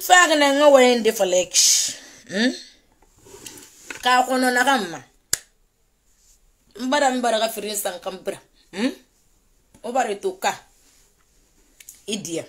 fag na nga wayan defalek hmm? ka kono na kamma mbara mbara ka firin san kambra hmm? obare to ka idia e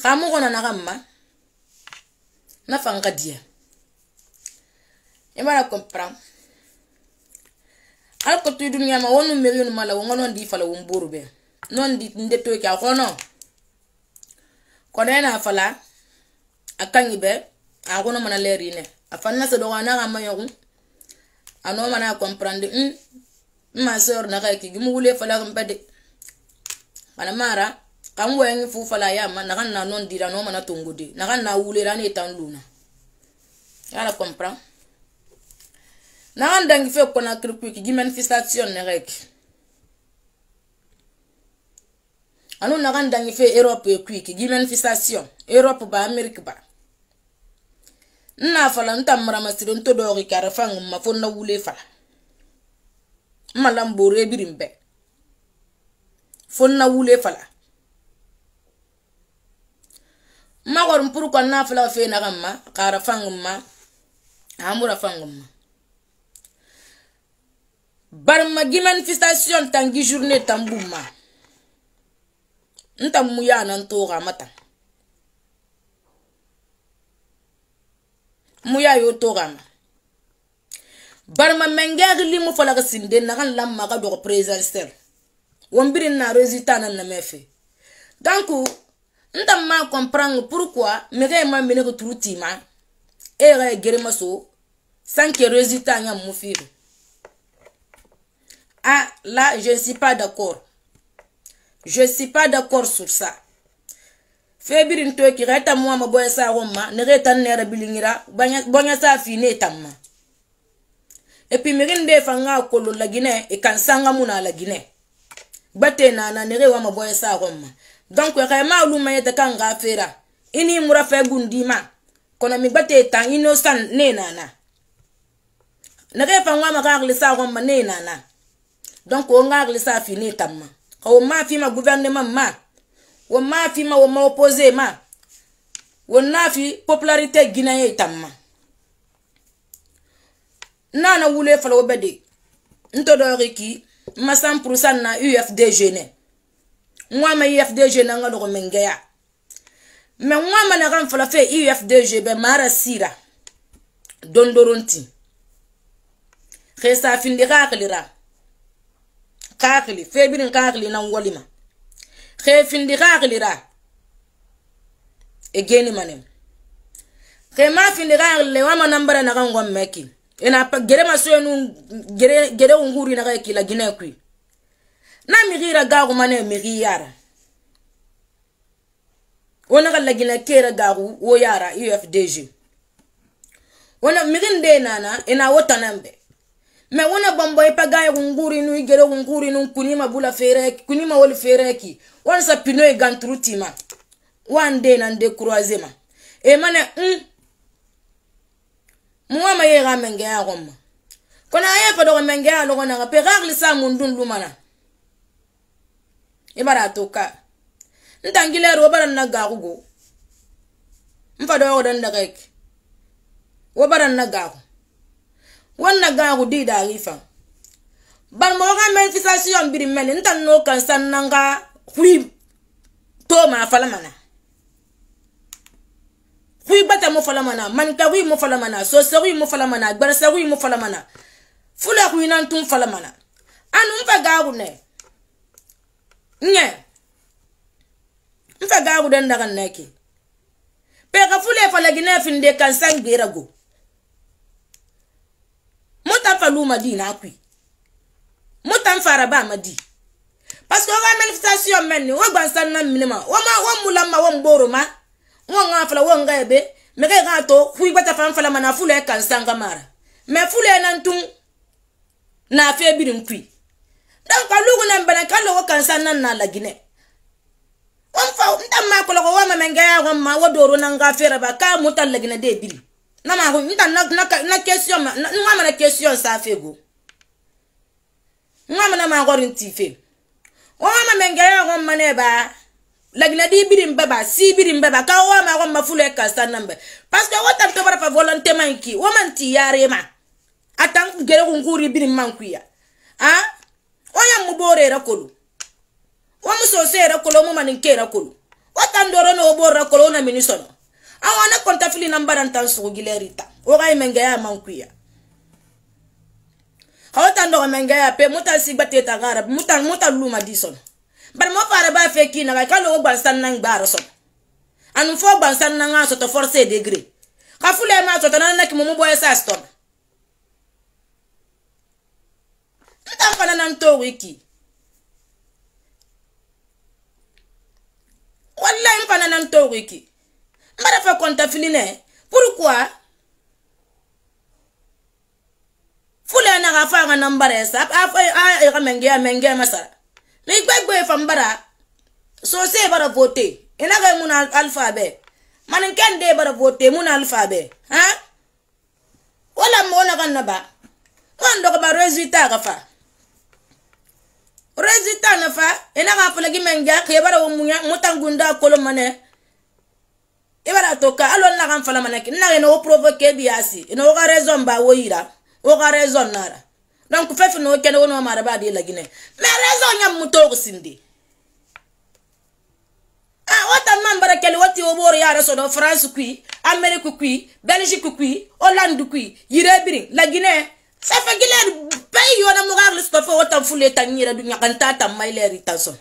kamu kono na kamma na fanka dia imara e compram ala ko tuy dunia ma wonu meri nu mala wonga non di fala won boru be non di ndeto e ki akono kono na fala akangi be akono mana lerine afanna sa dogo anaga mayogu ano mana comprendre mm ma sœur naga e ki gimu wule fala kam bade kana mara kam wengi fu fala yama naga na non dira no mana tongode naga na wule rani tan luna yala comprendre naga ndangi fe kona kirkuki gi manifestation ne rek anu naga ndangi fe europe ye quick gi manifestation europe ba america ba nna fala nta mara masire nto dogi kare fangu ma fo na wule fala mma la mboro ebiri mbe fo na wule fala mma gor mpuru kwa na fala fe na gamma kare fangu ma amura fangu ma barma gi manifestation tangi journée tambuma ntamu yana ntuga mata mu ya yo toganga barma mengegi limu falaga sinde nagan lammaga dogo présidentiel wombiri na résultat nan name fe donc ntam ma comprendre pourquoi mege ma mine ko turu tima e ga e gerema so sans que résultat nya mu firi ah là je ne suis pas d'accord je suis pas d'accord sur ça febiri ntoki xa tammu ama boya saxonma nexe tan nera bilingira boya sa fine tamma epuis mixin de fanga kolo lagine e kan sanga muna lagine gbate nana nexe wama boya saxonma donc xa ma lumayete kan xa fera ini mura fe gundima kono mi gbate tan ino san ne nana nexe fanga ma xa xili saxonma ne nana donc wo nga xili sa fine tamma womafima gouvernement ma womafima woma opposé ma fi popularité guinéen itamma nana wule fala wobede ntodori ki ma 100% na ufdg ne ma ufdg na nga dogo mengeya me ma na kan fala fe ufdg be mara sira dondoronti khesa findi khaklira kaakili feebirin kaakili nan walima xeefindi kaakilira e genimanem xe ma findi kaakilile wama nambara naxan gon meki ena gerema soyenu gere unhuri naxa kila gine kui na mixira gaaxumane mixi yara wo naxa lagina kera gaaxu wo yara ufdg wona mixin de nana ena wo tanan be me wona bamba ipagaye kunguri nu igere kunguri nu kunima bula fereki kunima woli fereki wan sa pino iganturu e tima wan de nan de croiser ma e mane un muwa ma ye ga menge ya gomma kona ye pa dogo menge ya logo na ga pe gagli sa ngundun lumana ibara toka ntangile ro bara na gagugo mfa dogo dan daga ek wo bara na gagugo wannan ga ku di da rifa ban mo ga men fisa si yon biri men nta no kan san nan ga hui to ma fala mana hui bata mo fala mana man ka hui mo fala mana so sa hui mo fala mana gbar sa hui mo fala mana fula hui nan tun fala mana anu fa ga ku ne nye nfa ga ku den daga ne ke pe ka fule fala gine fin de kan san gbera go falu madi na akwi mutan fara ba madi parce que wa manifestation men wa gbansan na minima wa ma wa mula ma wa mboro ma wa nga fala wa nga ebe me e ga ga to hu ibata fan fala mana fule e kan sanga mara me fule e na ntun na afi ebiri nkwi dan ka lugu na mbana kallo wa kan san nan na lagine on fa ndan ma kolo wa ma menga ya wa ma wa doro na nga fere ba ka mutan lagine de ebiri na ma nta na nwa mana question sa nwa mana ma na tife nwa ma men ma ne ba lagina di biri mbeba si biri mbeba ka nwa e ma nwa ma fule ka sta na wata ma atan gere kun kuri biri man ku ya ha oya mu bore ra kolu wo mu so wata ndoro no e na na awa ne kɔnta fili na mbara ntan sugugilɛri ta woga ye mɛngɛya man kuya hawo tan dɔgɔ mɛngɛya pe muta sigba te ta gara muta muta luma di sɔn bari mo fara b'a fɛ k'i naga ka logo gbansan na gbara sɔn ani fo gbansan na ŋa sɔtɔ force e degré ka fule ma sɔtɔ na ne kimu mu bɔ sa sɔn ntan fana na ntogo iki wallahi n fana na ntogo iki mara fa konta filine pourquoi fule na ga fa ga nambare sa a fa a e ga menge a menge masara mi gbegbe fa mbara so se e bara vote ina e ga mun alphabet manin ken de bara vote mun alphabet ha wala mo na kan ba kan do ba resultat ga fa resultat na fa ina ga fa lagi menge ke bara wo munya mutangunda kolomane ibara toka alo na kan fala manaki na eno provoke biasi eno ga reason ba wo ira o ga reason nara donc fefe no kene wono mara ba e de lagine me reason nyam muto ko sindi ah wata man bara kele wati o bor ya reso do france kui amerique kui belgique kui hollande kui yirebiri lagine fefe giler pay yo na mo ga listo fo wata fule tanira dunya kan tata maileri tason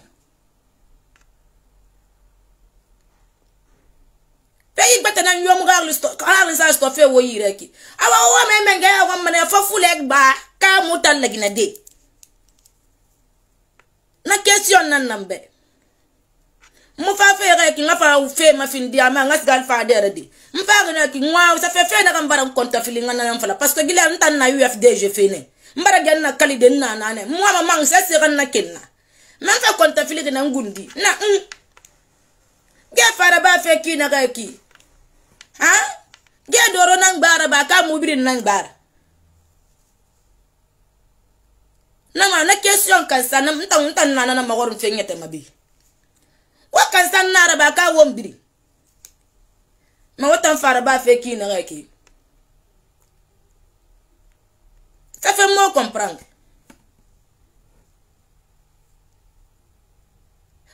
fegi gbete na nyuom arisa sto fe wo yire ki awa wo me me ga wa me fa fule gba ka mu ta lagi na de na question nan nan be mu fa fe re ki na fa fe ma fin dia ma ngas gal fa de re de mu fa re ki nwa sa fe fe na kan bara konta fili ngana nan fala parce que gila ntan na ufd je fe ne mbara gan na kali de na na ne mu ma mang se se kan na kenna men fa konta fili na ngundi na mm. ge fara ba fe ki na ga ki ha ge doro nang bara ba ka mu biri nang bara na ma na question kan na mta mta na na magoro mfe te mabi wa kansa na ba ka wo biri ma wata fara ba fe ki na ki ça fait mo comprendre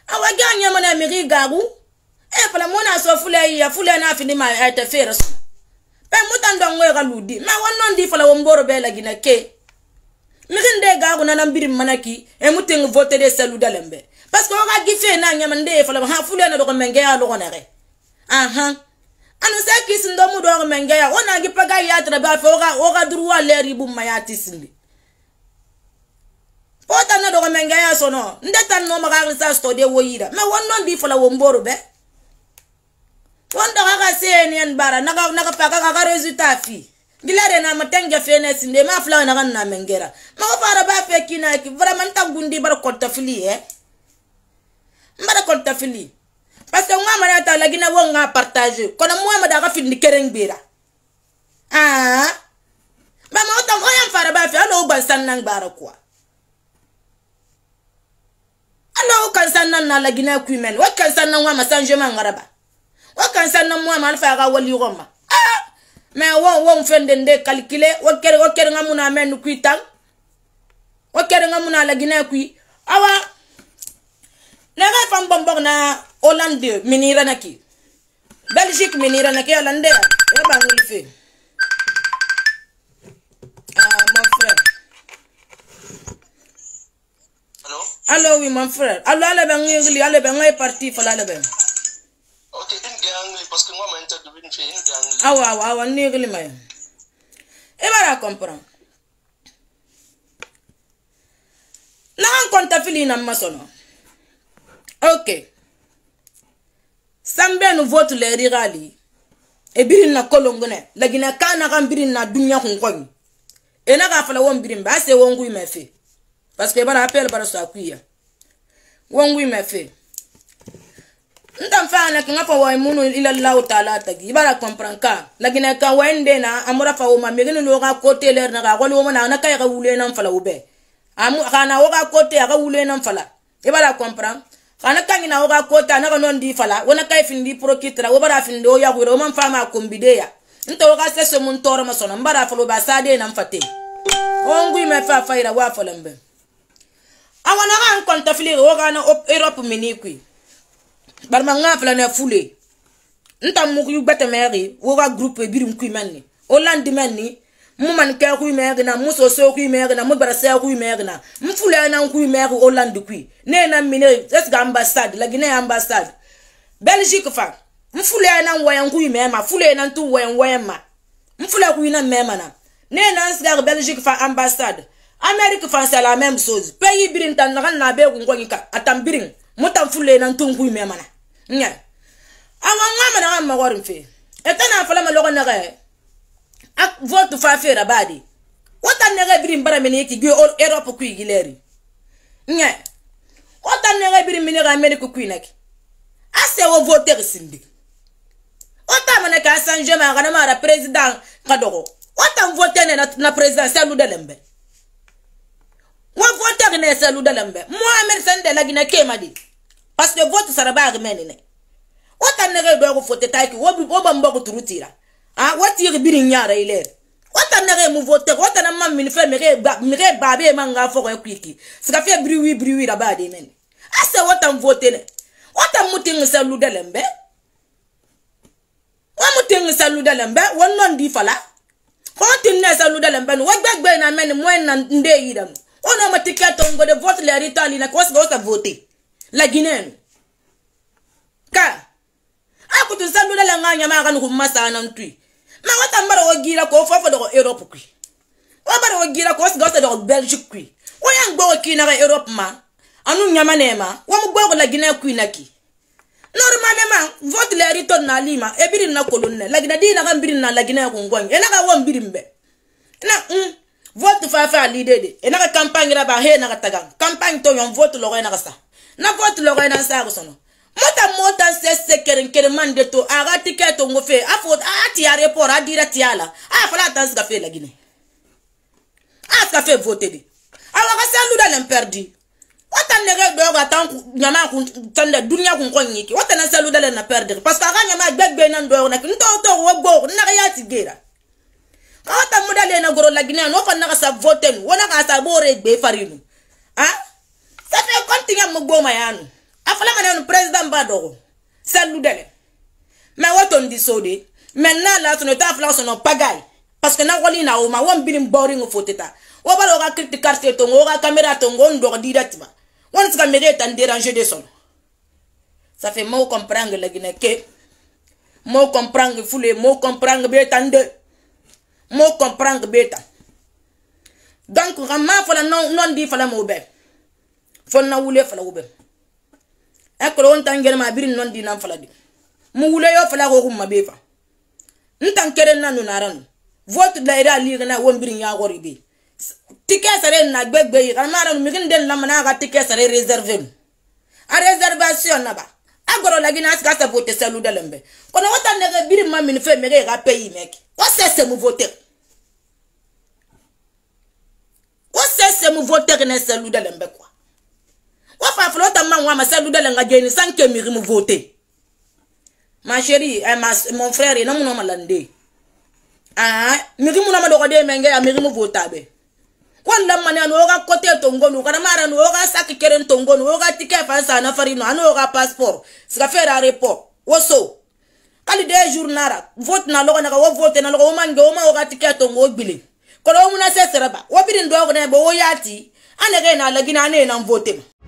awa ganya mana mi rigagu e eh, phela mona aso fuleya fulena afini ma ete eh, feres pe mutando ngwe ka ludi ma wonnondi phela womboro bela gina ke mixin de ga kuna nan biri mana ki e muteng vote de salu dalembe parce que oka gife na nyama nde phela ha fulena logo menge ya logo nare aha anu se kisi ndo mu dogo menge ya ona gi paga ya tra ba fe oka oka durwa leri bu mayati sindi o ta na dogo menge ya sono nde tan no maga sa stode wo yira ma wonnondi phela womboro be pondo kakaseenien bara nakapaka kaka resulta fi ngilare na matenge fenes nde ma flawe na kana mengera mako fara ba fe kina ki vraiment ta gundi bar kolta fili he eh? mbara kolta fili parce que ngwa mara ta lagina wo nga partager kono mo ma daga findi kereng bira ah ba ma ta ngoya fara ba fe ano ban sannan bara kwa ano kan sannan na lagina kuimen wa kan sannan wa masanje man garaba wo kan sanna mois ma ali fa ka wali yɔgɔn ma ah mais wo wo fɛn de de calculer wo kɛrɛ wo kɛrɛ ŋa mun na mɛ nukui tan wo kɛrɛ ŋa mun na laginɛ kui awa ne ka fan bɔnbɔn na holande minira na ki belgique minira na ki yala n de ya e b'a wuli fɛ ah mon frère. Allô? Allô, oui, mon frère. Allô, allez, ben, allez, ben, allez, parti, fallait, allez, ben. ok ingangli eh, parce que moi manta dubin fe ingangli awa ah, awa awa negli may ibara e comprend nahan konta fili nan masono ok sambenu vote le rigali e birin na kolongune lagina kana kan birin na dunya kun kwani e na ka fala won birin ba se won gui mefe parce que bara appel bara sa kuya won gui mefe ntamfaa na kinga fa wa munu ila law taala tagi ibara comprend ka lagina ka wende na amura fa ma megini lo ga kote ler na ga gol wo na na kay ga wule nan fala ube amu kana wo ga kote ga wule nan fala ibara comprend kana kangi na wo ga kote na ga non di fala wona kay fin di prokitra wo bara fin do ya gure man fa ma kumbide ya nta wo ga sese mun toro ma sono mbara fa lo ba sade nan fate ongu me fa fa ira wa fa lambe awana ga an kontafili wo ga na europe minikui bari ma ŋa filɛ fule n ta mugu yu gbɛtɛmɛɛri wo ka gurupu biri n kui mɛni o landi mɛni mu mani kɛ kui mɛɛri na mu soso kui mɛɛri na mu gbɛrɛsɛ kui mɛɛri na n fulɛ na n kui mɛɛri o landi kui ne ye na mine ɛsike ambassade la guinée ambassade belgique fa n fulɛ na n wɛyɛ kui mɛɛ ma fulɛ na n tu wɛyɛ wɛyɛ ma n fulɛ kui na mɛɛ ma na ne ye na n sigɛri belgique fa ambassade amɛriki fa c'est la même chose pays biri n ta naga na a bɛ kun kɔni kan a tan biri mu tan fulɛ na n tu n kui mɛɛ ma na nye awa ngama na ngama warin fe etana afala ma logo naga ak vote fa fe ra badi wata naga birin bara meni ki gwe all europe ku igileri nye wata naga birin meni ga meni ku ku inaki ase wo vote sindi wata mana ka san jema ga na mara president ka dogo wata vote ne na president sa luda lembe wa vote ne sa luda lembe mohamed sande lagina kemadi parce que vote sara ba agmen ne wata nege do go fote taiki wo bi oba mbogo turutira ah wati yiri bini nyara ile wata nege mu vote wata na mam min fe mege ba mege ba be manga fo ko kwiki sika fe briwi briwi da ba de men asa wata vote ne wata mutin sa ludalembe wa mutin sa ludalembe wonnon di fala ko tin ne sa ludalembe no wagbagbe na men mo en na ndeyi dam ona matikla tongo de vote le ritali na ko sa vote la guinéenne ka a kutu sanduda la nga nyama ka nuku masana ntui ma wata mbara ko gira ko fofo dogo europe kui wa bara ko gira ko siga wasa dogo belgique kui wa yang gbogo kina ka europe ma anu nyama nema wa mu gbogo la guinée kui naki normalement vote le rito na lima e biri na kolonne la guinée di na ka biri na la guinée ko ngwangi e na ka wa biri mbe na mm vote fa fa leader de e na ka campagne la ba he na ka tagan campagne to yon vote lo ko e na ka sa na vote logo ena sago sono mota mota sese keren keren man de to aga tike to ngo fe afo a ti a report a dira ti ala a fala tan ska fe la gine a ska fe vote di awa ka sandu da len perdi wata nege do ga tan nyama kun tan da dunya kun kon yiki wata na sandu da len na perdi parce que aga nyama gbegbe nan do na kin to to wo go na ga ya ti gera ka wata muda le na goro la gine no kon na ka sa vote wona ka sa bore gbe farinu ah tinga mugbo mayanu afala manen president ba dogo sandu dele mais woto ndi sode maintenant la sono ta afala sono pagai parce que na wali na o ma won bilim boring foteta wo bala o ka critique carte to ngo ka camera to ngo ndo dira tiba won ska mere tan déranger de son ça fait mo comprendre la guinée que mo comprendre fule mo comprendre betan de mo comprendre betan donc vraiment fala non non di fala mo be fo na wule fala ko be e ko on tan gel ma birin non di nan fala di mu wule yo fala ko ko ma be fa ntan kere na no naran vote da ira li na won birin ya gori be tike sare na gbegbe yi kan maran mi kin den la mana ga tike sare reserve a reservation na ba agoro la gina ska sa vote selu de lembe kono wata ne ga birin ma min fe me ga payi mek ko sese mu voter ko sese mu voter ne selu de lembe quoi wafafula otamangwa masaludalenga jeni sankemiri muvote ma chérie eh, ma, mon frère ena muna malande aa ah, miri muna madogode menge ya miri muvotabe kwalla mane ano oga kote tongonu kana mara ano oga saki keren tongonu oga tike fansa na farino ano oga passeport sika fera report woso kali de jour nara vote na logo naka wo vote na logo wo mange wo ma oga tike tongo gbile kono wo muna sesereba wo bidin dogo na bo wo yati anege na lagina ane na vote ma